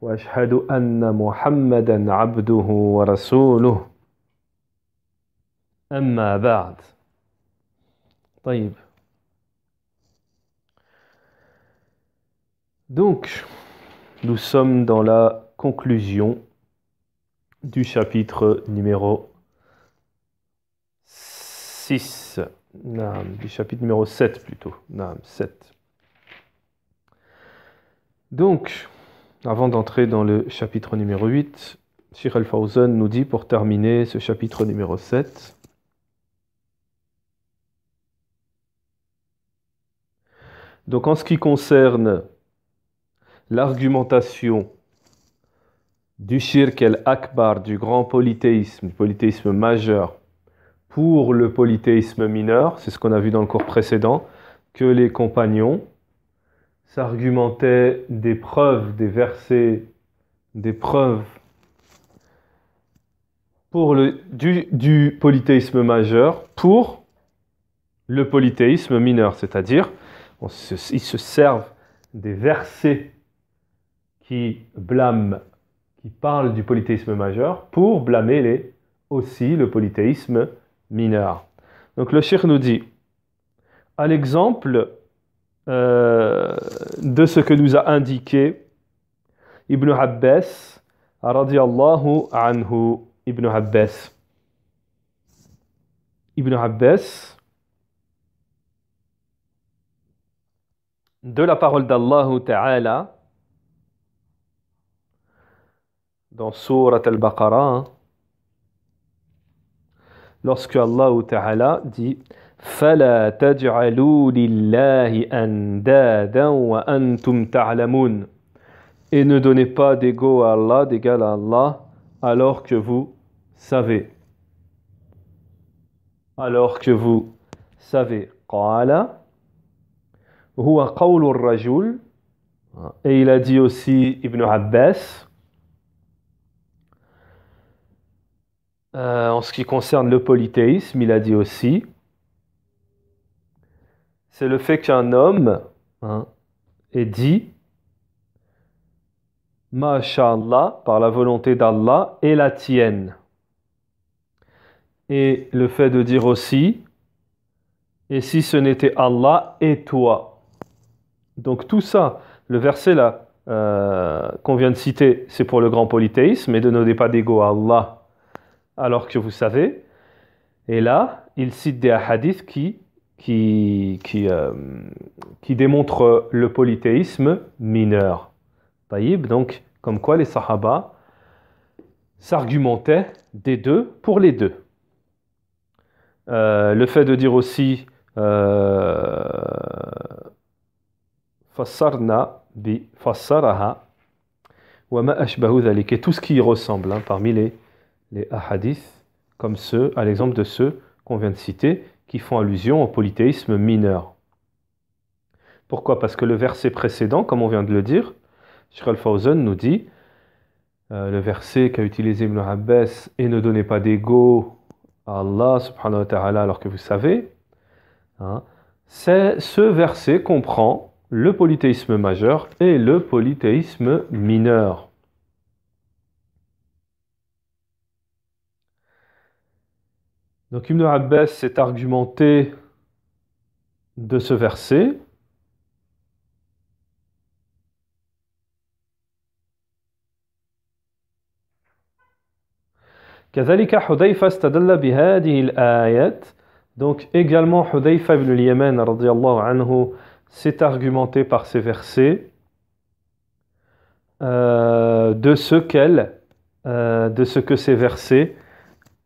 واشهد ان محمدا عبده ورسوله اما بعد طيب donc nous sommes dans la conclusion du chapitre numéro 6 non, du chapitre numéro 7 plutôt non, 7 donc avant d'entrer dans le chapitre numéro 8, Shir al nous dit pour terminer ce chapitre numéro 7 Donc en ce qui concerne l'argumentation du shirk akbar du grand polythéisme, du polythéisme majeur, pour le polythéisme mineur, c'est ce qu'on a vu dans le cours précédent, que les compagnons, s'argumentait des preuves, des versets, des preuves pour le, du, polythéisme majeur pour le polythéisme mineur, c'est-à-dire ils se servent des versets qui blâment, qui parlent du polythéisme majeur pour blâmer les, aussi le polythéisme mineur. Donc le shir nous dit, à l'exemple euh, de ce que nous a indiqué Ibn Abbas, radiallahu anhu, Ibn Abbas. Ibn Abbas, de la parole d'Allah Ta'ala, dans Surat al-Baqarah, hein, lorsque Allah Ta'ala dit « فلا تجعلوا لله تعلمون Et ne donnez pas d'ego à Allah, d'égal à Allah, alors que vous savez. Alors que vous savez. Et il a dit aussi Ibn Abbas, euh, en ce qui concerne le polythéisme, il a dit aussi c'est le fait qu'un homme hein, ait dit Masha'Allah, par la volonté d'Allah, et la tienne. Et le fait de dire aussi Et si ce n'était Allah et toi Donc tout ça, le verset là euh, qu'on vient de citer, c'est pour le grand polythéisme, et de ne pas d'ego à Allah, alors que vous savez. Et là, il cite des hadiths qui qui, euh, qui, démontre le polythéisme mineur. Taïb, donc, comme quoi les Sahaba s'argumentaient des deux pour les deux. Euh, le fait de dire aussi euh, Fassarna bi Fassaraha wa ma et tout ce qui y ressemble hein, parmi les, les hadiths, comme ceux, à l'exemple de ceux qu'on vient de citer, qui font allusion au polythéisme mineur. Pourquoi Parce que le verset précédent, comme on vient de le dire, sur nous dit, euh, le verset qu'a utilisé Ibn Abbas, et ne donnez pas d'ego à Allah subhanahu wa ta'ala alors que vous savez, hein, ce verset comprend le polythéisme majeur et le polythéisme mineur. Donc Ibn Abbas s'est argumenté de ce verset. Donc également Hudayfah ibn al radiallahu anhu s'est argumenté par ces versets euh, de ce qu'elle euh, de ce que ces versets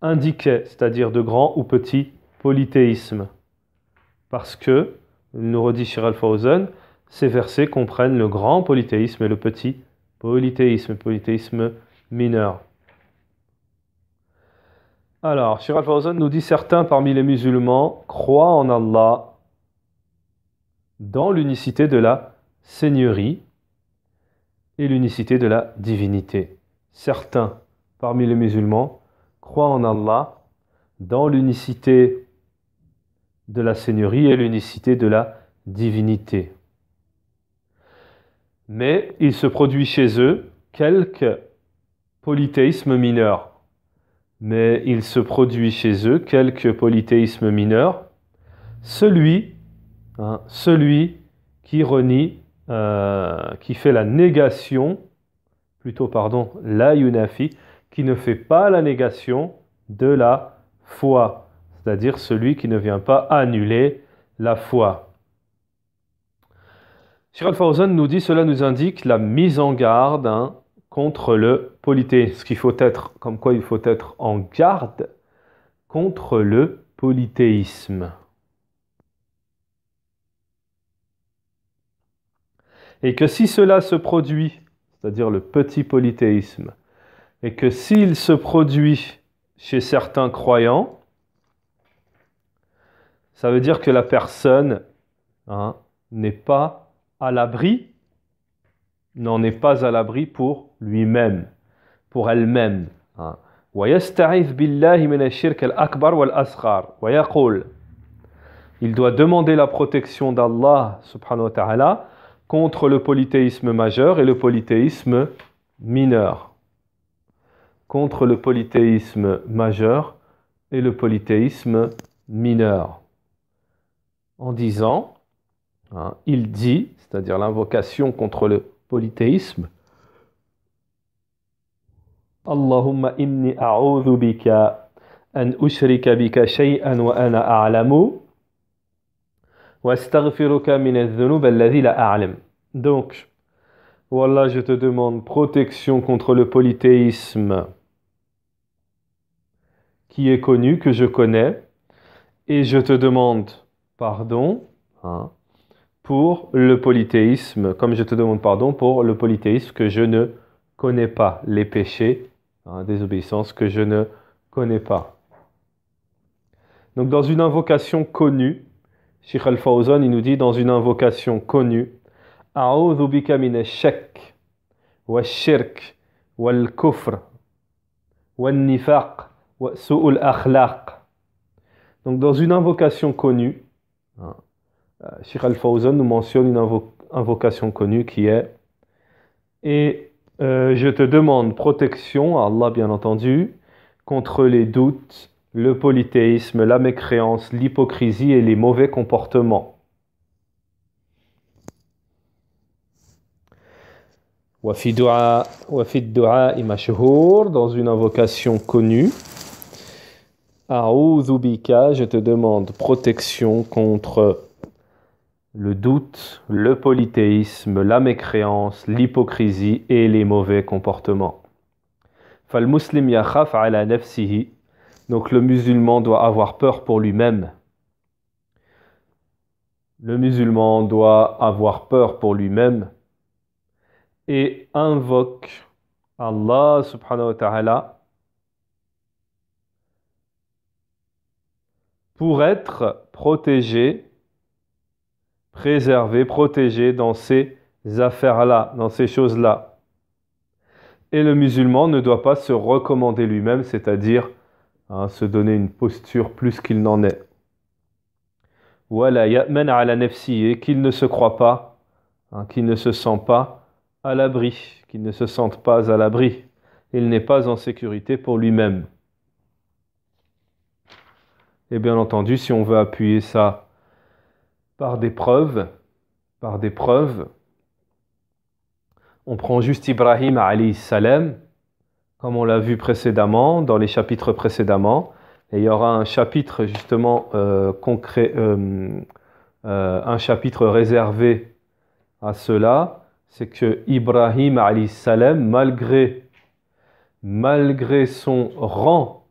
indiquait, c'est-à-dire de grand ou petit polythéisme. Parce que, nous redit Schiralfhausen, ces versets comprennent le grand polythéisme et le petit polythéisme, polythéisme mineur. Alors, Schiralfhausen nous dit certains parmi les musulmans croient en Allah dans l'unicité de la seigneurie et l'unicité de la divinité. Certains parmi les musulmans croient en Allah dans l'unicité de la Seigneurie et l'unicité de la divinité. Mais il se produit chez eux quelques polythéismes mineurs. Mais il se produit chez eux quelques polythéismes mineurs. celui, hein, celui qui renie, euh, qui fait la négation, plutôt pardon, la yunafi, qui ne fait pas la négation de la foi, c'est-à-dire celui qui ne vient pas annuler la foi. Cyril Fawzan nous dit cela nous indique la mise en garde hein, contre le polythéisme, qu'il faut être, comme quoi il faut être en garde contre le polythéisme. Et que si cela se produit, c'est-à-dire le petit polythéisme, et que s'il se produit chez certains croyants, ça veut dire que la personne hein, n'est pas à l'abri, n'en est pas à l'abri pour lui-même, pour elle-même. Hein. Il doit demander la protection d'Allah subhanahu wa contre le polythéisme majeur et le polythéisme mineur contre le polythéisme majeur et le polythéisme mineur. En disant, hein, il dit, c'est-à-dire l'invocation contre le polythéisme, Allahumma inni an ushrika bika shay'an wa ana a'lamu wa Donc, voilà, je te demande protection contre le polythéisme qui est connu, que je connais, et je te demande pardon hein, pour le polythéisme, comme je te demande pardon pour le polythéisme que je ne connais pas, les péchés, hein, désobéissance que je ne connais pas. Donc dans une invocation connue, Sheikh Al-Fawzan, il nous dit dans une invocation connue, A'udhu bika shak wa shirk wal kufr wal nifaq donc dans une invocation connue, hein, euh, Shir Al-Fawzan nous mentionne une invocation connue qui est Et euh, je te demande protection, à Allah bien entendu, contre les doutes, le polythéisme, la mécréance, l'hypocrisie et les mauvais comportements. Dans une invocation connue, Aouzoubika, je te demande protection contre le doute, le polythéisme, la mécréance, l'hypocrisie et les mauvais comportements. Fal-muslim ala nafsihi. Donc le musulman doit avoir peur pour lui-même. Le musulman doit avoir peur pour lui-même et invoque Allah subhanahu wa ta'ala pour être protégé, préservé, protégé dans ces affaires-là, dans ces choses-là. Et le musulman ne doit pas se recommander lui-même, c'est-à-dire hein, se donner une posture plus qu'il n'en est. Voilà, Yatman à la qu'il ne se croit pas, hein, qu'il ne se sent pas à l'abri, qu'il ne se sente pas à l'abri. Il n'est pas en sécurité pour lui-même. Et bien entendu, si on veut appuyer ça par des preuves, par des preuves, on prend juste Ibrahim alayhi salam, comme on l'a vu précédemment, dans les chapitres précédemment. Et il y aura un chapitre justement euh, concret, euh, euh, un chapitre réservé à cela, c'est que Ibrahim alayhi salam, malgré, malgré son rang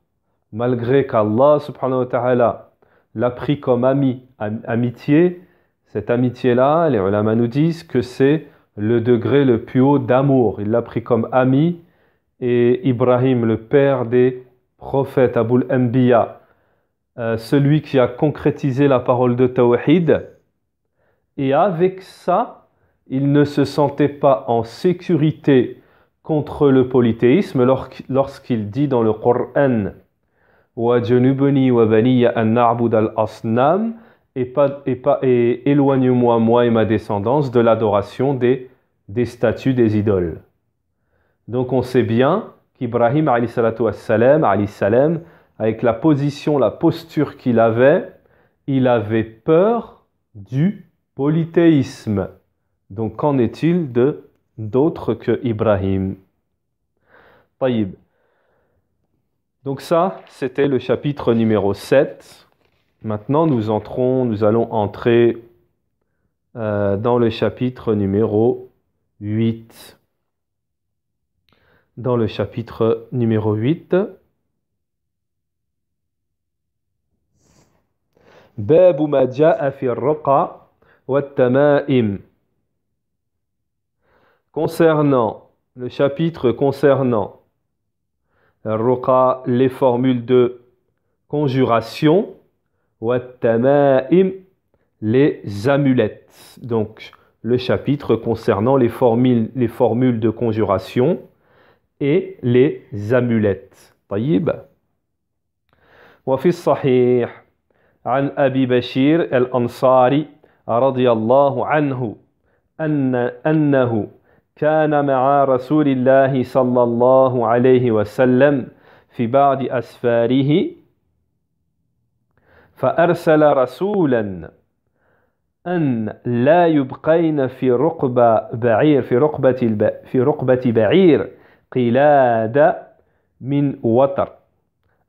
malgré qu'Allah subhanahu wa ta'ala l'a pris comme ami, amitié, cette amitié-là, les ulama nous disent que c'est le degré le plus haut d'amour. Il l'a pris comme ami et Ibrahim, le père des prophètes, abul Anbiya, euh, celui qui a concrétisé la parole de Tawhid, et avec ça, il ne se sentait pas en sécurité contre le polythéisme lorsqu'il dit dans le Qur'an et, pas, et, pas, et éloigne-moi, moi et ma descendance, de l'adoration des, statues, des idoles. Donc on sait bien qu'Ibrahim, avec la position, la posture qu'il avait, il avait peur du polythéisme. Donc qu'en est-il de d'autres que Ibrahim Taïb. Donc ça, c'était le chapitre numéro 7. Maintenant, nous entrons, nous allons entrer euh, dans le chapitre numéro 8. Dans le chapitre numéro 8. باب ما جاء في concernant le chapitre concernant les formules de conjuration les amulettes donc le chapitre concernant les formules, de conjuration et les amulettes طيب Wafis Sahih an Abi Bashir الأنصاري Ansari الله عنه Anna كان مع رسول الله صلى الله عليه وسلم في بعض أسفاره فأرسل رسولا أن لا يبقين في رقبة بعير في رقبة في رقبة بعير قلادة من وتر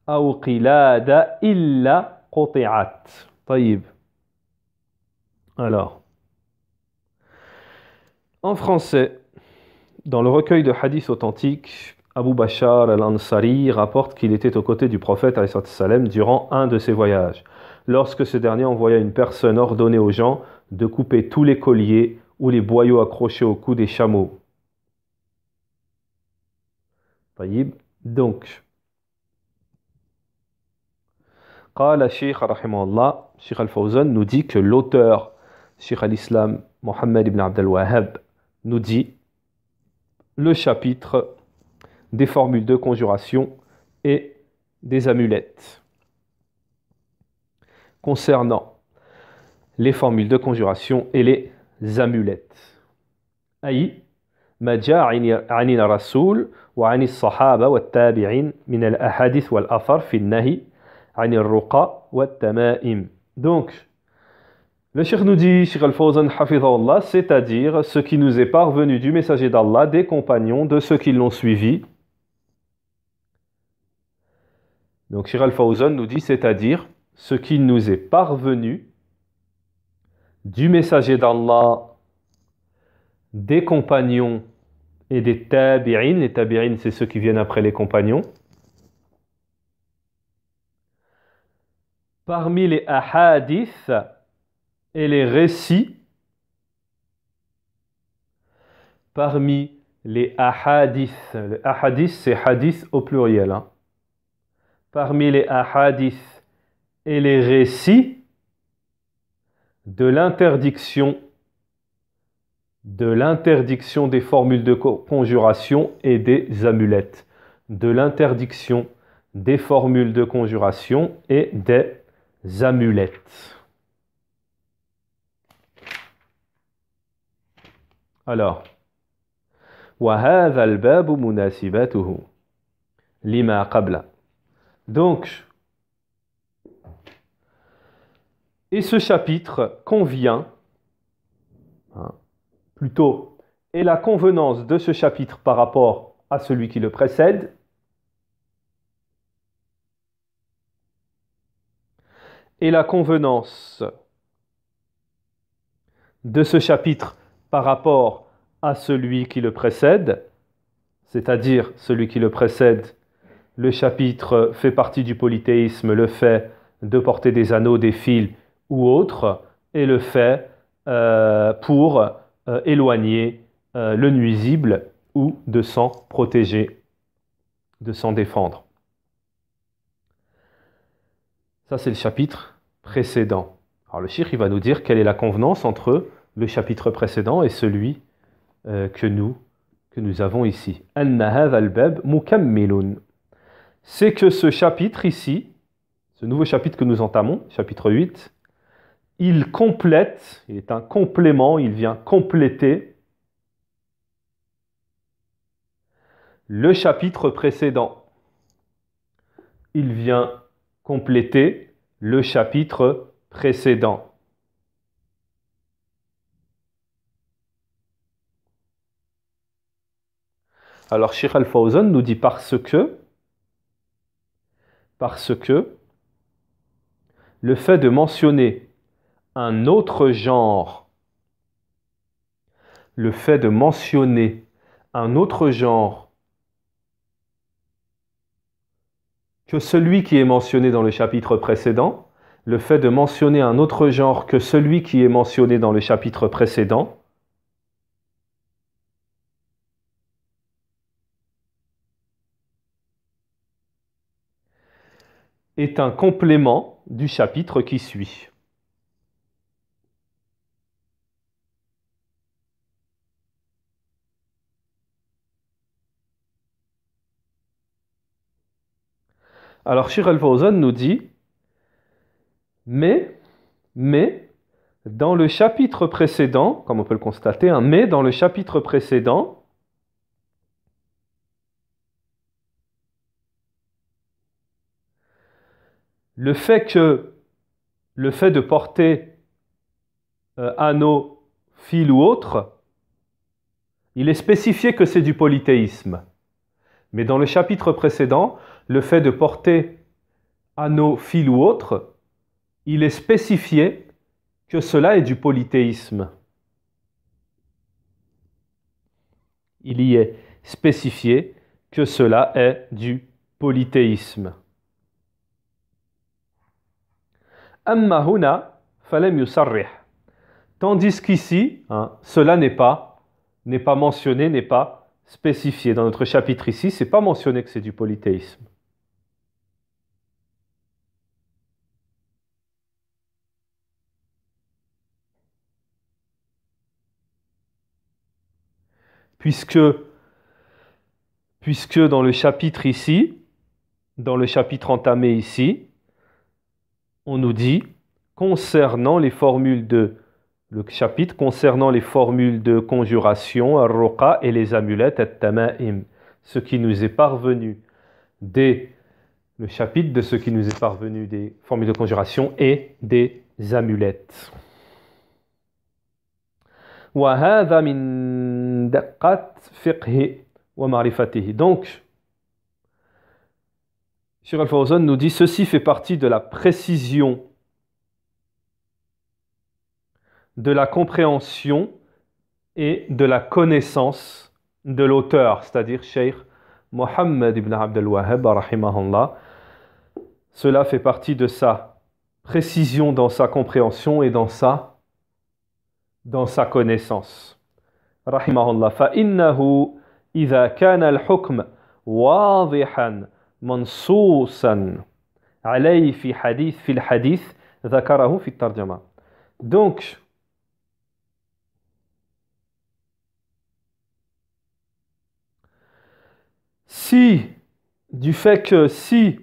أو قلادة إلا قطعت طيب alors en français Dans le recueil de hadiths authentiques, Abu Bachar al-Ansari rapporte qu'il était aux côtés du prophète salem durant un de ses voyages, lorsque ce dernier envoya une personne ordonner aux gens de couper tous les colliers ou les boyaux accrochés au cou des chameaux. Donc, nous dit que l'auteur Sheikh al-Islam Mohammed ibn Abdel Wahab, nous dit le chapitre des formules de conjuration et des amulettes. Concernant les formules de conjuration et les amulettes. wa أي ما wa عن min al الصحابة wa al-afar fi Nahi, النهي Ruqa الرقى Tama'im. Donc, le Cheikh nous dit, Cheikh Al-Fawzan Allah, c'est-à-dire ce qui nous est parvenu du messager d'Allah, des compagnons, de ceux qui l'ont suivi. Donc Shir Al-Fawzan nous dit, c'est-à-dire ce qui nous est parvenu du messager d'Allah, des compagnons et des tabi'in. Les tabi'in, c'est ceux qui viennent après les compagnons. Parmi les ahadiths, et les récits parmi les ahadiths. Les ahadiths, c'est hadith au pluriel. Hein. Parmi les ahadiths et les récits de l'interdiction de l'interdiction des formules de conjuration et des amulettes, de l'interdiction des formules de conjuration et des amulettes. Alors, Lima Donc, et ce chapitre convient, hein, plutôt, et la convenance de ce chapitre par rapport à celui qui le précède, et la convenance de ce chapitre par rapport à celui qui le précède, c'est-à-dire celui qui le précède. Le chapitre fait partie du polythéisme, le fait de porter des anneaux, des fils ou autres, et le fait euh, pour euh, éloigner euh, le nuisible ou de s'en protéger, de s'en défendre. Ça, c'est le chapitre précédent. Alors le chiffre il va nous dire quelle est la convenance entre le chapitre précédent est celui euh, que, nous, que nous avons ici. C'est que ce chapitre ici, ce nouveau chapitre que nous entamons, chapitre 8, il complète, il est un complément, il vient compléter le chapitre précédent. Il vient compléter le chapitre précédent. Alors Sheikh Al-Fawzan nous dit parce que, parce que le fait de mentionner un autre genre, le fait de mentionner un autre genre que celui qui est mentionné dans le chapitre précédent, le fait de mentionner un autre genre que celui qui est mentionné dans le chapitre précédent, est un complément du chapitre qui suit. Alors Shirel al nous dit mais mais dans le chapitre précédent, comme on peut le constater, un hein, mais dans le chapitre précédent, le fait que le fait de porter anneau, euh, fil ou autre, il est spécifié que c'est du polythéisme. Mais dans le chapitre précédent, le fait de porter anneau, fil ou autre, il est spécifié que cela est du polythéisme. Il y est spécifié que cela est du polythéisme. Amma huna yusarrih. Tandis qu'ici, hein, cela n'est pas, n'est pas mentionné, n'est pas spécifié. Dans notre chapitre ici, c'est pas mentionné que c'est du polythéisme. Puisque, puisque dans le chapitre ici, dans le chapitre entamé ici, on nous dit concernant les formules de le chapitre concernant les formules de conjuration, al et les amulettes, al-tamaim, ce qui nous est parvenu des le chapitre de ce qui nous est parvenu des formules de conjuration et des amulettes. Donc, al fawzan nous dit ceci fait partie de la précision, de la compréhension et de la connaissance de l'auteur, c'est-à-dire Sheikh Mohammed ibn Abdel Wahhab, Cela fait partie de sa précision dans sa compréhension et dans sa, dans sa connaissance. Rahimahullah, إذا al-hukm منصوصا عليه في حديث في الحديث ذكره في الترجمة donc si du fait que si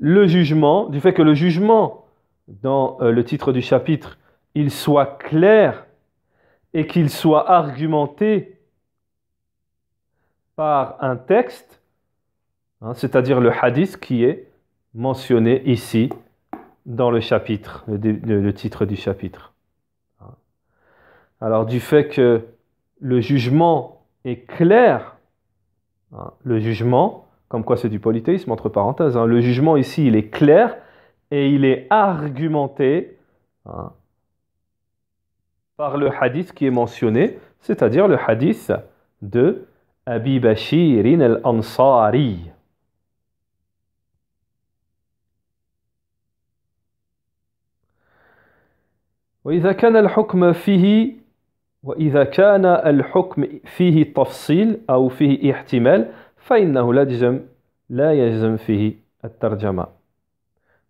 le jugement du fait que le jugement dans euh, le titre du chapitre il soit clair et qu'il soit argumenté par un texte Hein, c'est-à-dire le hadith qui est mentionné ici dans le chapitre, le, titre du chapitre. Alors du fait que le jugement est clair, hein, le jugement, comme quoi c'est du polythéisme entre parenthèses, hein, le jugement ici il est clair et il est argumenté par le hadith qui est mentionné, c'est-à-dire le hadith de Abi Bashirin al-Ansari. وإذا كان الحكم فيه وإذا كان الحكم فيه تفصيل أو فيه احتمال فإنه لا يجزم لا يجزم فيه الترجمة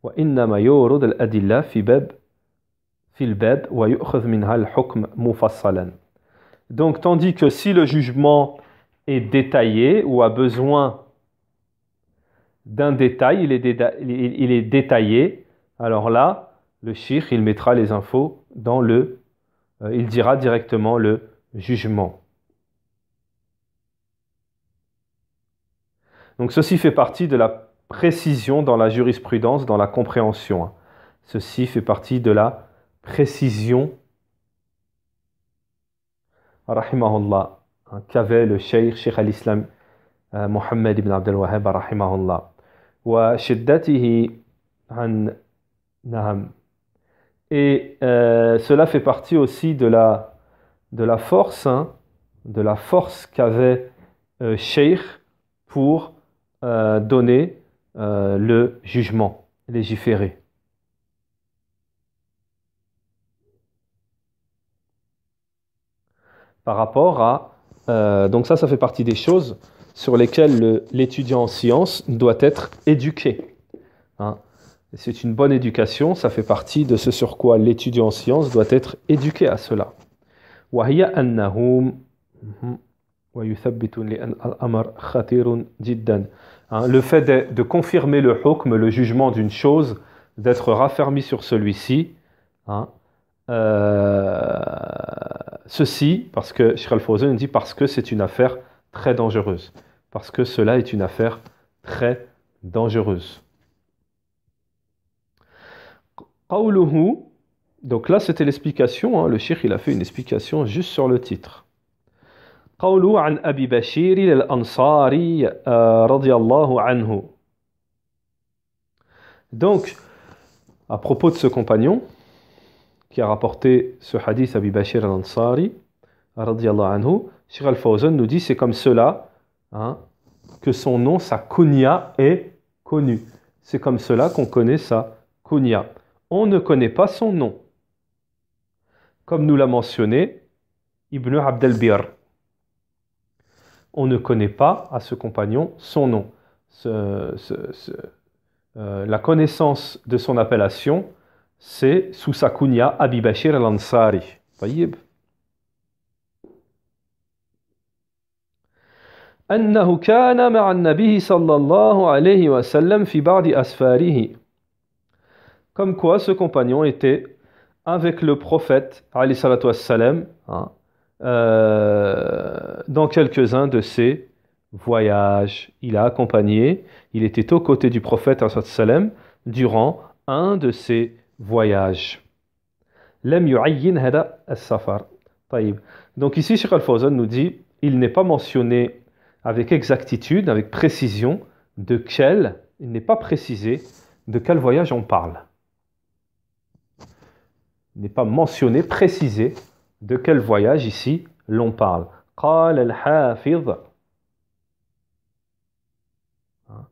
وإنما يورد الأدلة في باب في الباب ويؤخذ منها الحكم مفصلا Donc tandis que si le jugement est détaillé ou a besoin d'un détail, il est, déta il est détaillé, alors là, le shir, il mettra les infos dans le, euh, il dira directement le jugement. Donc ceci fait partie de la précision dans la jurisprudence, dans la compréhension. Hein. Ceci fait partie de la précision rahimahullah, hein, qu'avait le cheikh, cheikh al-islam euh, Mohammed ibn Wahhab rahimahullah. shiddatihi et euh, cela fait partie aussi de la, de la force, hein, de la force qu'avait euh, Sheikh pour euh, donner euh, le jugement, légiférer. Par rapport à... donc ça, ça fait partie des choses sur lesquelles l'étudiant en sciences doit être éduqué. Hein. C'est une bonne éducation, ça fait partie de ce sur quoi l'étudiant en sciences doit être éduqué à cela. Hein, le fait de, confirmer le hukm, le jugement d'une chose, d'être raffermi sur celui-ci, hein, euh, ceci, parce que al Fawzan dit parce que c'est une affaire très dangereuse, parce que cela est une affaire très dangereuse donc là c'était l'explication, hein. le cheikh il a fait une explication juste sur le titre. Euh, anhu. Donc, à propos de ce compagnon qui a rapporté ce hadith Abi Bashir al-Ansari radiyallahu anhu, al-Fawzan nous dit c'est comme cela hein, que son nom, sa kunya, est connu. C'est comme cela qu'on connaît sa kunya on ne connaît pas son nom. Comme nous l'a mentionné Ibn Abd On ne connaît pas à ce compagnon son nom. Euh, la connaissance de son appellation, c'est sous sa Abi al-Ansari. كان مع النبي صلى الله عليه وسلم في comme quoi ce compagnon était avec le prophète, hein, euh, dans quelques-uns de ses voyages. Il a accompagné, il était aux côtés du prophète, durant un de ses voyages. Donc ici, Sheikh Al-Fawzan nous dit, il n'est pas mentionné avec exactitude, avec précision, de quel, il n'est pas précisé de quel voyage on parle n'est pas mentionné, précisé de quel voyage ici l'on parle. قال الحافظ hein?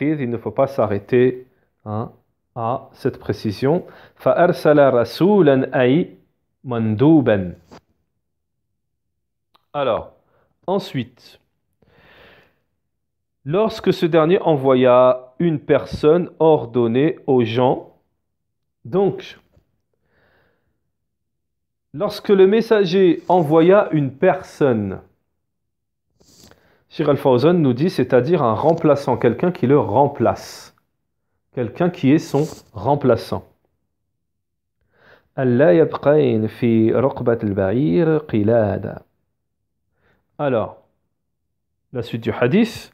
il ne faut pas s'arrêter hein, à cette précision. فأرسل Alors, ensuite, lorsque ce dernier envoya une personne ordonnée aux gens donc, lorsque le messager envoya une personne, Shir al nous dit, c'est-à-dire un remplaçant, quelqu'un qui le remplace, quelqu'un qui est son remplaçant. Alors, la suite du hadith,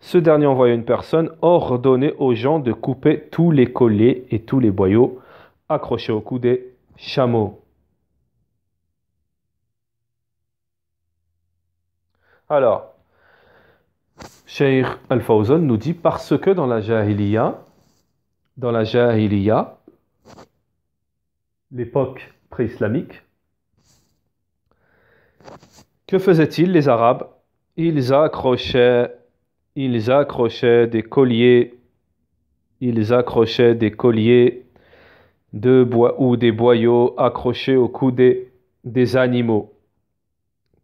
ce dernier envoya une personne ordonner aux gens de couper tous les colliers et tous les boyaux accroché au cou des chameaux. Alors, Sheikh Al-Fawzan nous dit parce que dans la Jahiliya, dans la Jahiliya, l'époque pré-islamique, que faisaient-ils les Arabes Ils accrochaient, ils accrochaient des colliers, ils accrochaient des colliers de bois ou des boyaux accrochés au cou des, des animaux.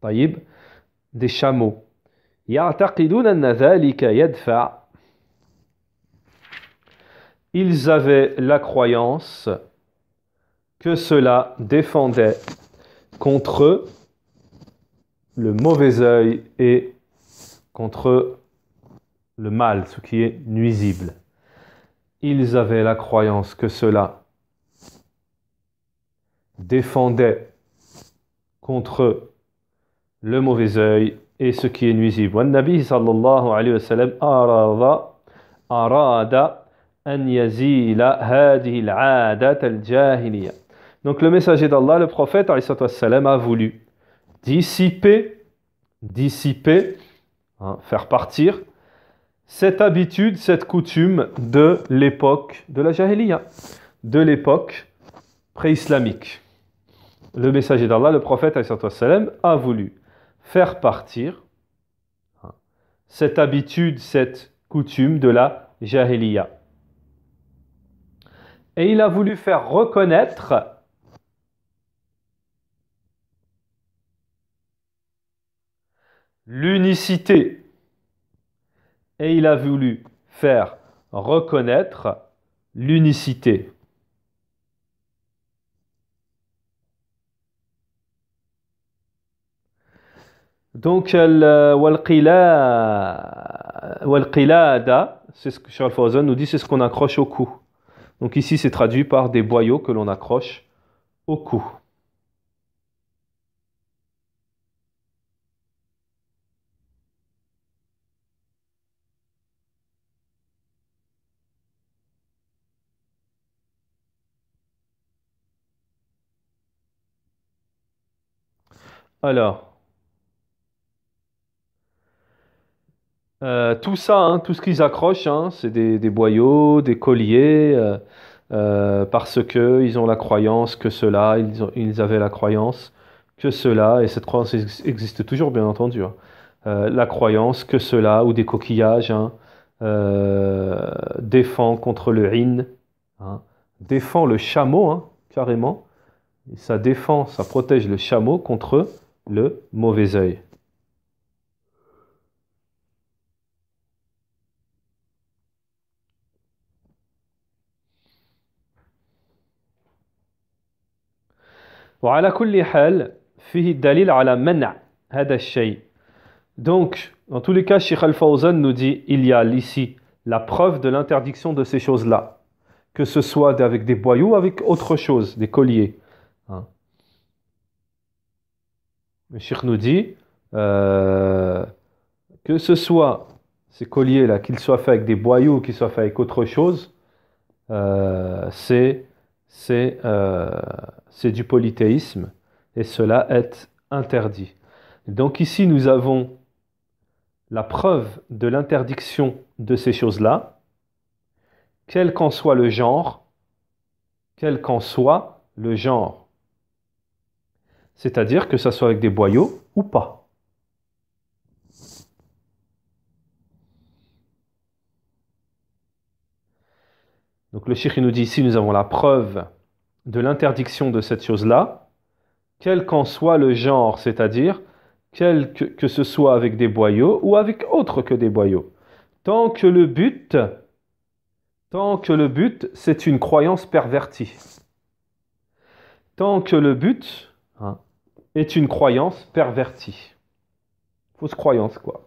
Taïb, des chameaux. Ils avaient la croyance que cela défendait contre le mauvais œil et contre le mal, ce qui est nuisible. Ils avaient la croyance que cela défendait contre le mauvais œil et ce qui est nuisible. sallallahu alayhi wa sallam arada, Donc le messager d'Allah, le prophète a voulu dissiper, dissiper, hein, faire partir cette habitude, cette coutume de l'époque de la jahiliya, de l'époque pré-islamique le messager d'Allah, le prophète a voulu faire partir hein, cette habitude, cette coutume de la jahiliya. Et il a voulu faire reconnaître l'unicité. Et il a voulu faire reconnaître l'unicité Donc, euh, Walqilada, c'est ce que Charles Fawzan nous dit, c'est ce qu'on accroche au cou. Donc ici, c'est traduit par des boyaux que l'on accroche au cou. Alors, Euh, tout ça, hein, tout ce qu'ils accrochent, hein, c'est des, boyaux, des colliers, euh, euh, parce que ont la croyance que cela, ils, avaient la croyance que cela, et cette croyance existe toujours, bien entendu. Hein. la croyance que cela, ou des coquillages, défend contre le hein, défend le chameau, carrément. ça défend, ça protège le chameau contre le mauvais œil. donc dans tous les cas Sheikh Al-Fawzan nous dit il y a ici la preuve de l'interdiction de ces choses-là que ce soit avec des boyaux ou avec autre chose des colliers hein. le Sheikh nous dit euh, que ce soit ces colliers-là, qu'ils soient faits avec des boyaux ou qu'ils soient faits avec autre chose, euh, c'est euh, c'est du polythéisme, et cela est interdit. Donc ici, nous avons la preuve de l'interdiction de ces choses-là, quel qu'en soit le genre, quel qu'en soit le genre. C'est-à-dire que ça soit avec des boyaux ou pas. Donc le nous dit ici, nous avons la preuve de l'interdiction de cette chose-là, quel qu'en soit le genre, c'est-à-dire quel que, ce soit avec des boyaux ou avec autre que des boyaux. Tant que le but, tant que le but, c'est une croyance pervertie. Tant que le but hein, est une croyance pervertie. Fausse croyance, quoi.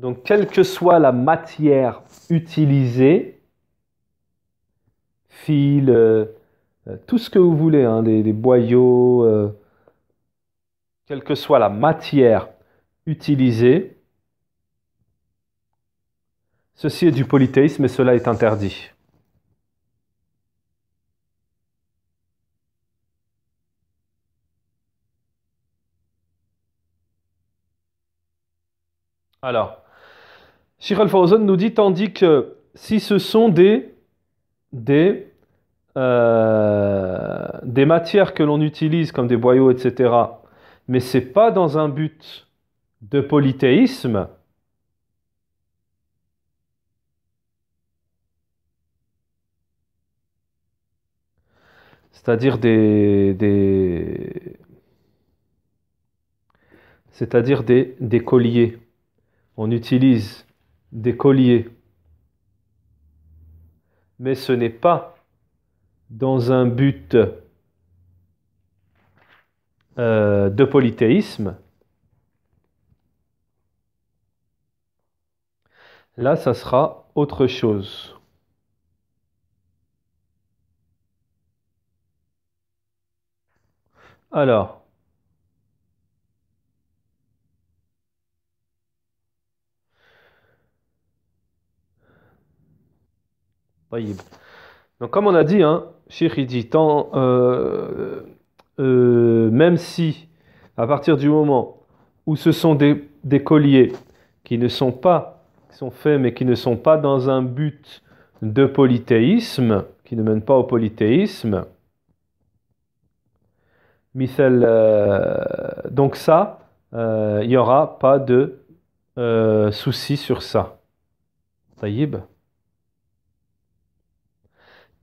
Donc, quelle que soit la matière utilisée, fil, euh, euh, tout ce que vous voulez, hein, des, boyaux, euh, quelle que soit la matière utilisée, ceci est du polythéisme et cela est interdit. Alors, Chiral al nous dit tandis que si ce sont des, des, euh, des matières que l'on utilise comme des boyaux, etc., mais ce n'est pas dans un but de polythéisme, c'est-à-dire des, c'est-à-dire des, des colliers. On utilise des colliers. Mais ce n'est pas dans un but euh, de polythéisme. Là, ça sera autre chose. Alors, Donc, comme on a dit, hein, dit euh, euh, même si, à partir du moment où ce sont des, colliers qui ne sont pas, qui sont faits, mais qui ne sont pas dans un but de polythéisme, qui ne mènent pas au polythéisme, Michel, euh, donc ça, il n'y aura pas de euh, souci sur ça. Taïb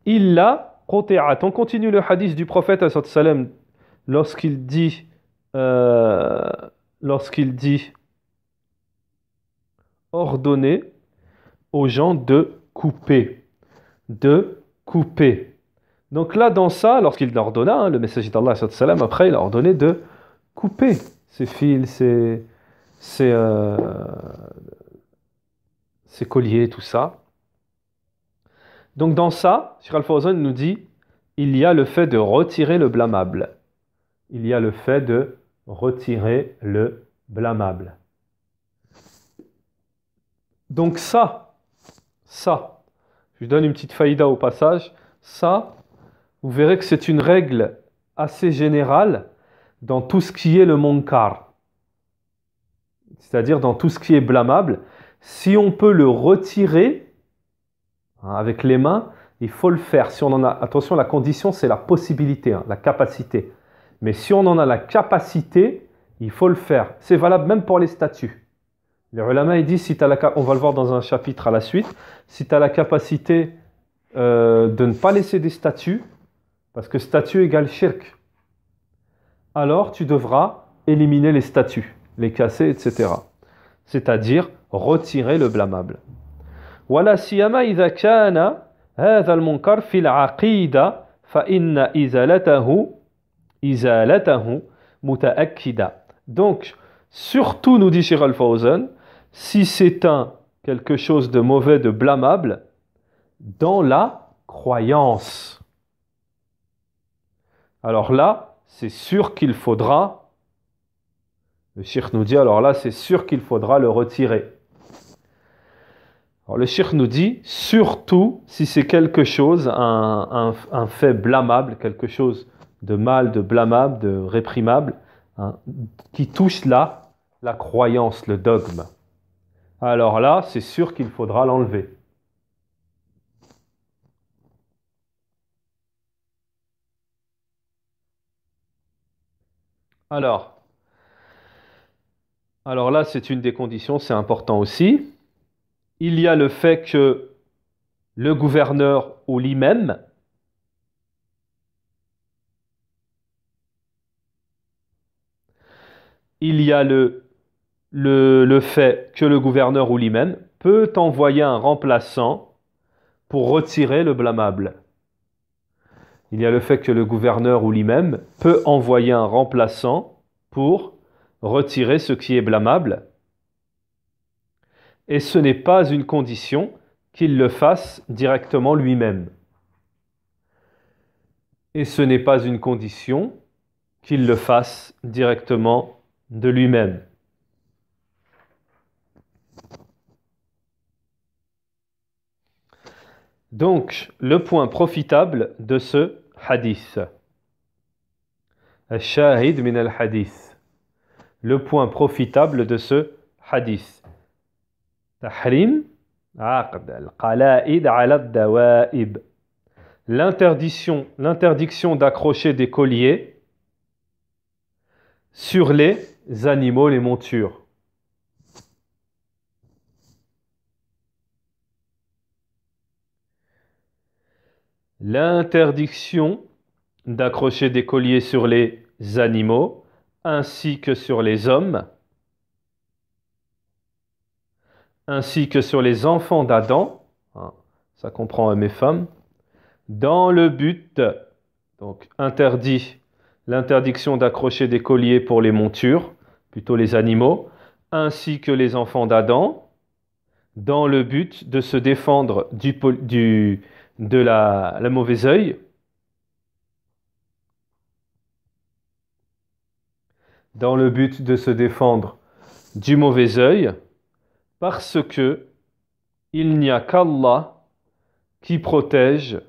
illa quti'at. On continue le hadith du prophète lorsqu'il dit euh, lorsqu'il dit Ordonner aux gens de couper, de couper. Donc là, dans ça, lorsqu'il l'ordonna, hein, le messager d'Allah, après, il a ordonné de couper ses fils, ses, ses euh, colliers, tout ça. Donc dans ça, Sir al nous dit, il y a le fait de retirer le blâmable. Il y a le fait de retirer le blâmable. Donc ça, ça, je donne une petite faïda au passage, ça, vous verrez que c'est une règle assez générale dans tout ce qui est le monkar, c'est-à-dire dans tout ce qui est blâmable. Si on peut le retirer, Hein, avec les mains, il faut le faire. Si on en a, attention, la condition, c'est la possibilité, hein, la capacité. Mais si on en a la capacité, il faut le faire. C'est valable même pour les statues. Le ulama, ils disent, si la, on va le voir dans un chapitre à la suite, si tu as la capacité euh, de ne pas laisser des statues, parce que statue égale shirk, alors tu devras éliminer les statues, les casser, etc. C'est-à-dire retirer le blâmable. Donc, surtout, nous dit al Fawzan, si c'est un quelque chose de mauvais, de blâmable, dans la croyance. Alors là, c'est sûr qu'il faudra, le Shir nous dit, alors là, c'est sûr qu'il faudra le retirer le shirk nous dit, surtout si c'est quelque chose, un, fait blâmable, quelque chose de mal, de blâmable, de réprimable, hein, qui touche là la croyance, le dogme. Alors là, c'est sûr qu'il faudra l'enlever. Alors, alors là, c'est une des conditions, c'est important aussi il y a le fait que le gouverneur ou lui-même, il y a le, fait que le gouverneur ou lui-même peut envoyer un remplaçant pour retirer le blâmable. Il y a le fait que le gouverneur ou lui-même peut envoyer un remplaçant pour retirer ce qui est blâmable et ce n'est pas une condition qu'il le fasse directement lui-même. Et ce n'est pas une condition qu'il le fasse directement de lui-même. Donc, le point profitable de ce hadith. Shahid min al-hadith. Le point profitable de ce hadith. L'interdiction, l'interdiction d'accrocher des colliers sur les animaux, les montures. L'interdiction d'accrocher des colliers sur les animaux ainsi que sur les hommes ainsi que sur les enfants d'Adam, hein, ça comprend mes femmes, dans le but, donc interdit, l'interdiction d'accrocher des colliers pour les montures, plutôt les animaux, ainsi que les enfants d'Adam, dans le but de se défendre du, mauvais de œil, dans le but de se défendre du mauvais œil, parce que il n'y a qu'Allah qui protège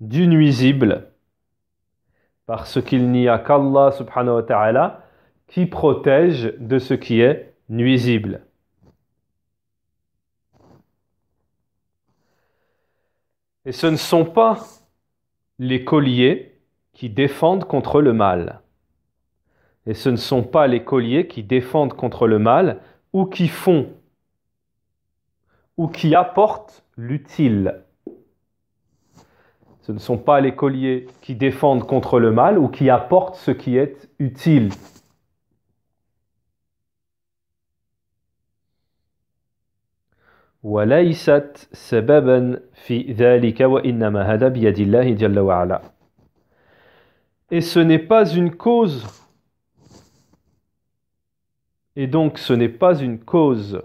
du nuisible, parce qu'il n'y a qu'Allah subhanahu wa ta'ala qui protège de ce qui est nuisible. Et ce ne sont pas les colliers qui défendent contre le mal. Et ce ne sont pas les colliers qui défendent contre le mal ou qui font ou qui apporte l'utile. Ce ne sont pas les colliers qui défendent contre le mal ou qui apportent ce qui est utile. Et ce n'est pas une cause. Et donc ce n'est pas une cause.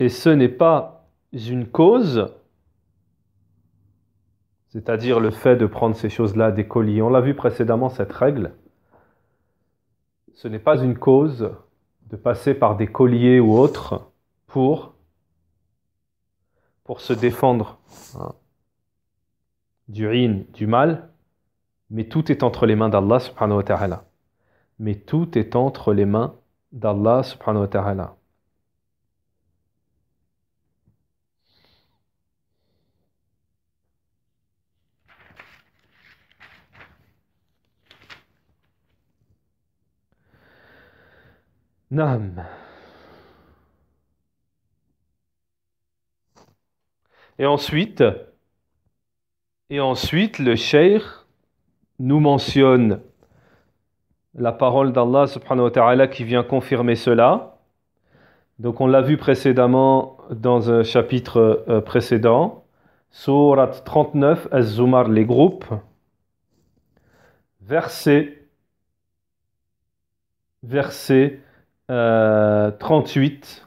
et ce n'est pas une cause, c'est-à-dire le fait de prendre ces choses-là des colliers. On l'a vu précédemment, cette règle. Ce n'est pas une cause de passer par des colliers ou autres pour, pour se défendre hein, du du mal, mais tout est entre les mains d'Allah subhanahu wa ta'ala. Mais tout est entre les mains d'Allah subhanahu wa ta'ala. Nam. Et ensuite, et ensuite le cheikh nous mentionne la parole d'Allah subhanahu wa ta'ala qui vient confirmer cela. Donc on l'a vu précédemment dans un chapitre euh, précédent, Surat 39, Az-Zumar, les groupes, verset, verset 38. Euh,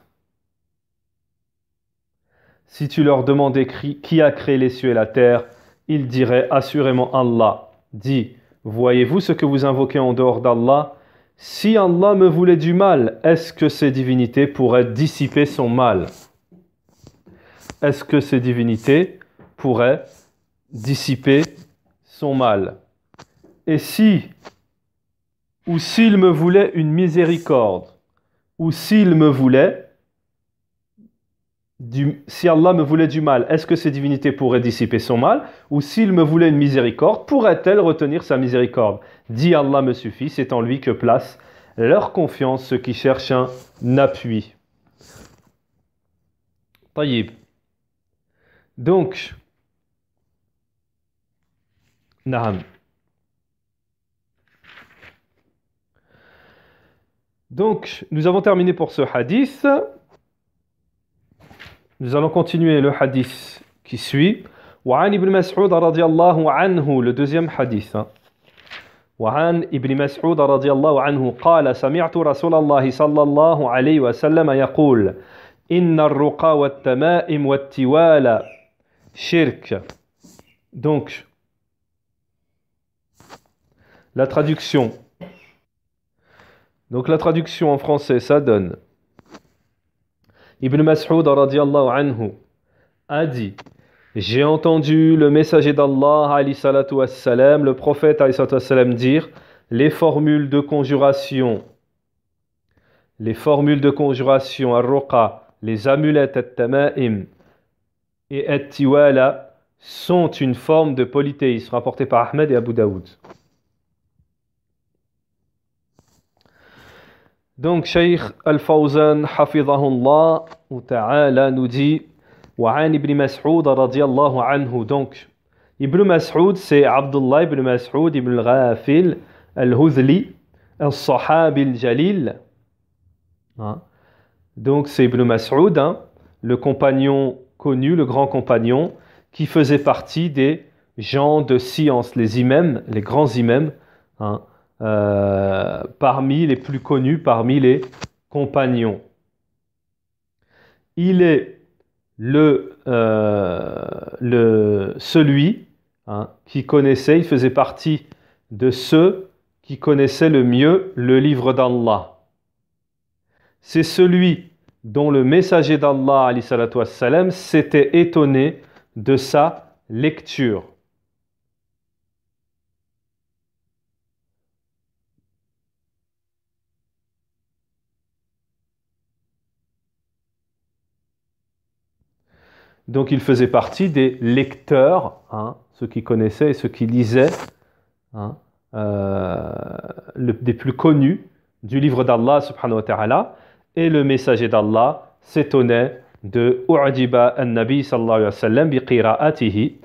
si tu leur demandais qui a créé les cieux et la terre, ils diraient assurément Allah. Dis, voyez-vous ce que vous invoquez en dehors d'Allah Si Allah me voulait du mal, est-ce que ces divinités pourraient dissiper son mal Est-ce que ces divinités pourraient dissiper son mal Et si, ou s'il me voulait une miséricorde, ou s'il me voulait, du, si Allah me voulait du mal, est-ce que ces divinités pourraient dissiper son mal Ou s'il me voulait une miséricorde, pourrait-elle retenir sa miséricorde Dit Allah me suffit, c'est en lui que place leur confiance ceux qui cherchent un appui. Taïb. Donc, Naham. Donc, nous avons terminé pour ce hadith. Nous allons continuer le hadith qui suit. Wa'an Ibn Mas'ud, radhiyallahu anhu, le deuxième hadith. Wa'an Ibn Mas'ud, radhiyallahu anhu, Qala sami'atu rasulallah salallahu alayhi wa sallam, yaqul inna al wa wa'l-tama'im wa'l-tiwala. Donc, la traduction... Donc la traduction en français, ça donne Ibn Mas'ud anhu a dit J'ai entendu le messager d'Allah, le prophète wassalam, dire les formules de conjuration, les formules de conjuration, les amulettes, et tiwala sont une forme de polythéisme, rapportée par Ahmed et Abu Daoud. Donc, Shaykh Al-Fawzan, Hafidahullah, ou Ta'ala, nous dit Wa'an ibn Mas'ud, radiallahu anhu. Donc, Ibn Mas'ud, c'est Abdullah ibn Mas'ud ibn al-Ghafil al-Huzli, al-Sahabi al-Jalil. Hein? Donc, c'est Ibn Mas'ud, hein, le compagnon connu, le grand compagnon, qui faisait partie des gens de science, les imams, les grands imams. Hein, euh, parmi les plus connus, parmi les compagnons. Il est le, euh, le celui hein, qui connaissait, il faisait partie de ceux qui connaissaient le mieux le livre d'Allah. C'est celui dont le messager d'Allah s'était étonné de sa lecture. Donc il faisait partie des lecteurs, hein, ceux qui connaissaient et ceux qui lisaient, hein, euh, des plus connus du livre d'Allah subhanahu wa ta'ala. Et le messager d'Allah s'étonnait de al-Nabi sallallahu alayhi wa sallam bi qira'atihi.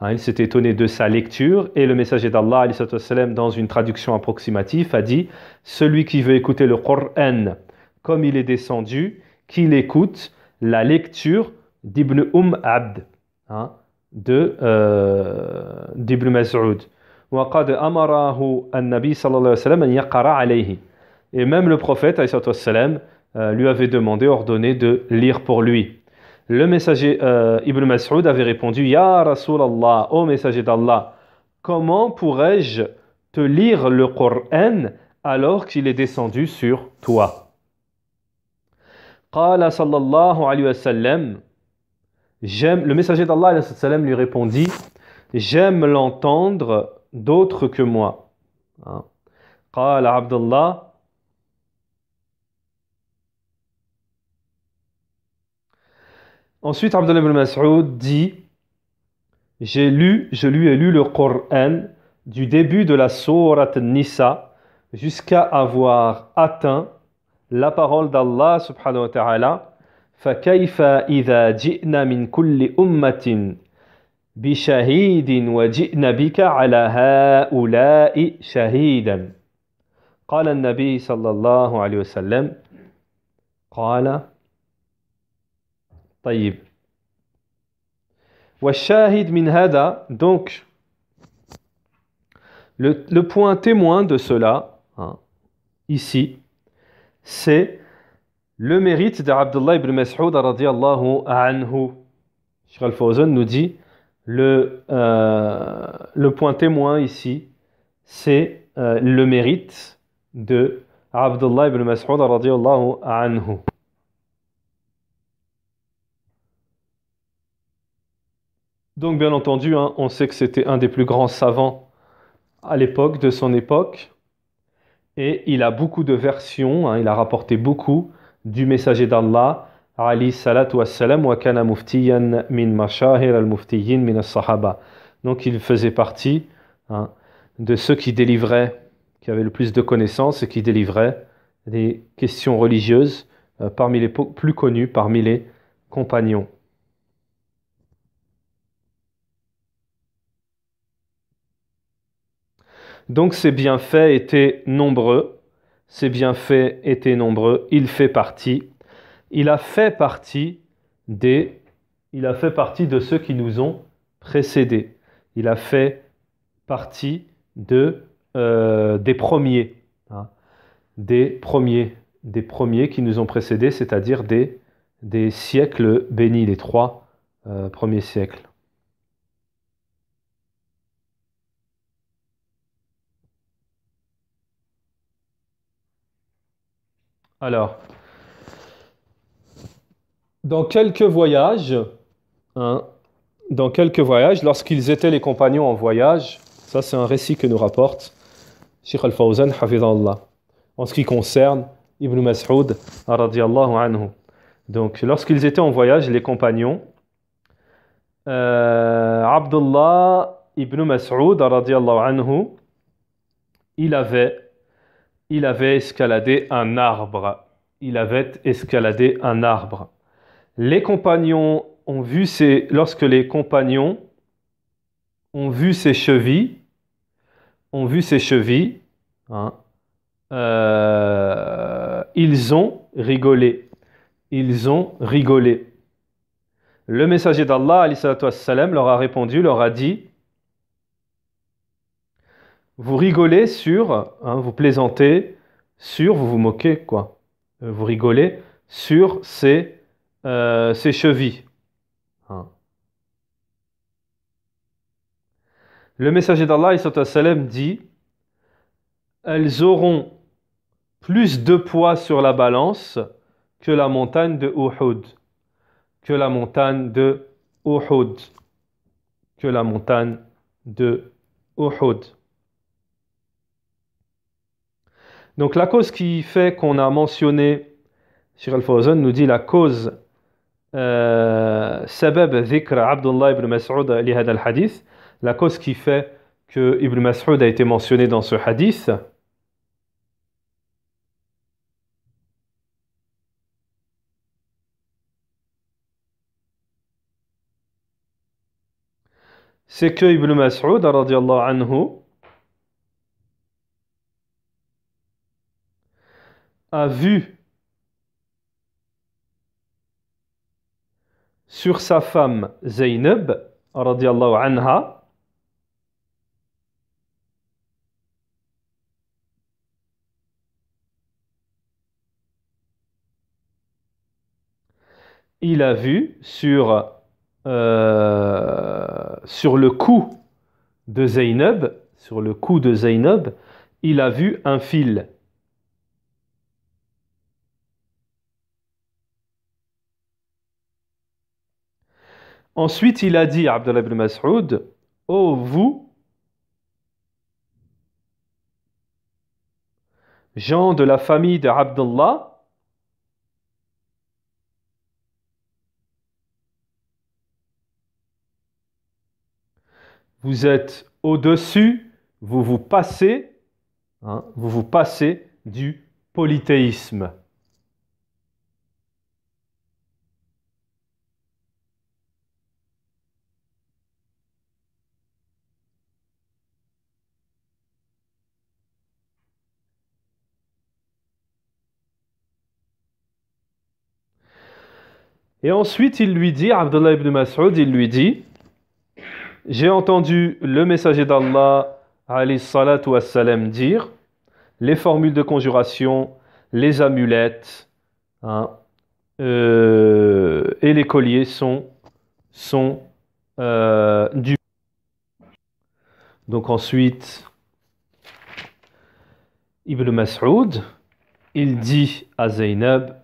Hein, il s'est étonné de sa lecture et le messager d'Allah, dans une traduction approximative, a dit Celui qui veut écouter le Qur'an comme il est descendu, qu'il écoute la lecture d'Ibn Umm Abd, hein, de, euh, d'Ibn Mas'ud. وقد أمره النبي صلى عليه. Et même le prophète, والسلام, euh, lui avait demandé, ordonné de lire pour lui. Le messager euh, Ibn Mas'ud avait répondu Ya Rasulallah, ô messager d'Allah, comment pourrais-je te lire le Coran alors qu'il est descendu sur toi قال صلى الله عليه وسلم J'aime, le messager d'Allah lui répondit J'aime l'entendre d'autres que moi. Hein. Ensuite, Abdullah ibn Mas'ud dit J'ai lu, je lui ai lu le Coran du début de la Sourate Nisa jusqu'à avoir atteint la parole d'Allah subhanahu wa ta'ala فكيف إذا جئنا من كل أمة بشهيد وجئنا بك على هؤلاء شهيدا قال النبي صلى الله عليه وسلم قال طيب والشاهد من هذا donc le, le point témoin de cela hein, ici c'est Le mérite de Abdullah ibn Mas'ud radiallahu anhu. Sur Al-Fawzan nous dit le, euh, le point témoin ici, c'est euh, le mérite de Abdullah ibn Mas'ud radiallahu anhu. Donc bien entendu, hein, on sait que c'était un des plus grands savants à l'époque, de son époque, et il a beaucoup de versions, hein, il a rapporté beaucoup du messager d'Allah, Ali salatu wassalam, wa kana muftiyan min mashahir al-muftiyin min sahaba Donc il faisait partie hein, de ceux qui délivraient, qui avaient le plus de connaissances et qui délivraient des questions religieuses euh, parmi les plus connus, parmi les compagnons. Donc ces bienfaits étaient nombreux ses bienfaits étaient nombreux, il fait partie, il a fait partie des, il a fait partie de ceux qui nous ont précédés, il a fait partie de, euh, des premiers, hein. des premiers, des premiers qui nous ont précédés, c'est-à-dire des, des siècles bénis, les trois euh, premiers siècles. Alors, dans quelques voyages, hein, dans quelques voyages, lorsqu'ils étaient les compagnons en voyage, ça c'est un récit que nous rapporte Sheikh Al-Fawzan, Allah, en ce qui concerne Ibn Mas'ud, anhu. Donc, lorsqu'ils étaient en voyage, les compagnons, euh, Abdullah ibn Mas'ud, anhu, il avait il avait escaladé un arbre. Il avait escaladé un arbre. Les compagnons ont vu ses, lorsque les compagnons ont vu ses chevilles, ont vu ses chevilles, hein, euh, ils ont rigolé. Ils ont rigolé. Le messager d'Allah, leur a répondu, leur a dit vous rigolez sur, hein, vous plaisantez sur, vous vous moquez, quoi. Euh, vous rigolez sur ces euh, chevilles. Hein. Le messager d'Allah, dit Elles auront plus de poids sur la balance que la montagne de Uhud. Que la montagne de Uhud. Que la montagne de Uhud. Donc la cause qui fait qu'on a mentionné, Shir Al-Fawzan nous dit la cause euh, ibn Mas'ud la cause qui fait que Ibn Mas'ud a été mentionné dans ce hadith c'est que Ibn Mas'ud radiallahu anhu a vu sur sa femme Zainab, radiallahu anha, il a vu sur, euh, sur le cou de Zainab, sur le cou de Zainab, il a vu un fil. Ensuite, il a dit, à Abdullah ibn Mas'ud, Oh vous, gens de la famille de Abdullah, vous êtes au-dessus, vous vous passez, hein, vous vous passez du polythéisme. Et ensuite, il lui dit, Abdullah ibn Mas'ud, il lui dit J'ai entendu le messager d'Allah, wassalam, dire les formules de conjuration, les amulettes hein, euh, et les colliers sont, sont euh, du. Donc ensuite, Ibn Mas'ud, il dit à Zainab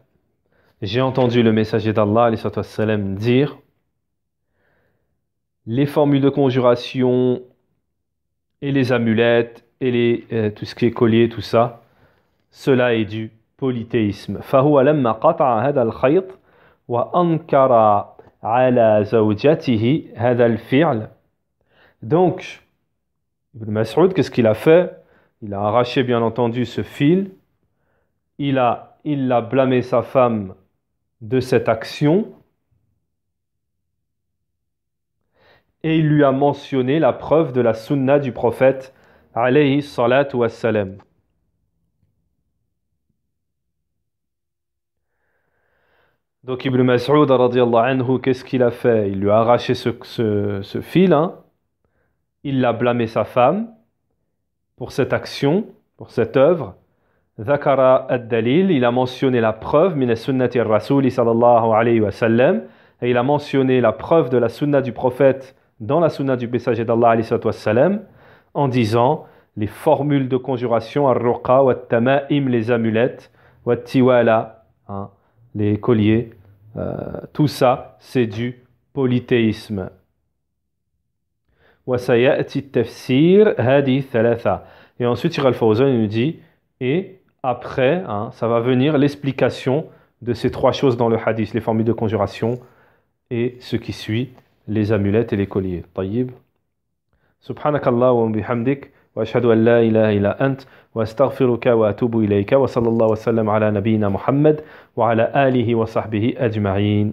j'ai entendu le messager d'Allah dire les formules de conjuration et les amulettes et les, euh, tout ce qui est collier, tout ça, cela est du polythéisme. Donc, Ibn Mas'ud, qu'est-ce qu'il a fait Il a arraché, bien entendu, ce fil. Il a, il a blâmé sa femme de cette action et il lui a mentionné la preuve de la sunna du prophète alayhi salatu wassalam. Donc Ibn Mas'ud qu'est-ce qu'il a fait Il lui a arraché ce, ce, fil, hein. il l'a blâmé sa femme pour cette action, pour cette œuvre, ذكر الدليل il a mentionné la preuve من السنة الرسول صلى الله عليه وسلم et il a mentionné la preuve de la sunna du prophète dans la sunna du messager d'Allah عليه الصلاة والسلام en disant les formules de conjuration al-ruqa wa tamaim les amulettes wa tiwala hein, les colliers euh, tout ça c'est du polythéisme wa sayati tafsir hadi thalatha et ensuite sur al-fawzan il nous dit et après, hein, ça va venir l'explication de ces trois choses dans le hadith, les formules de conjuration et ce qui suit, les amulettes et les colliers. Tayyib. Subhanakallah wa bihamdik wa ashhadu an la ilaha illa ant wa astaghfiruka wa atubu ilayka wa sallallahu wa sallam ala nabiyyina Muhammad wa ala alihi wa sahbihi ajma'in.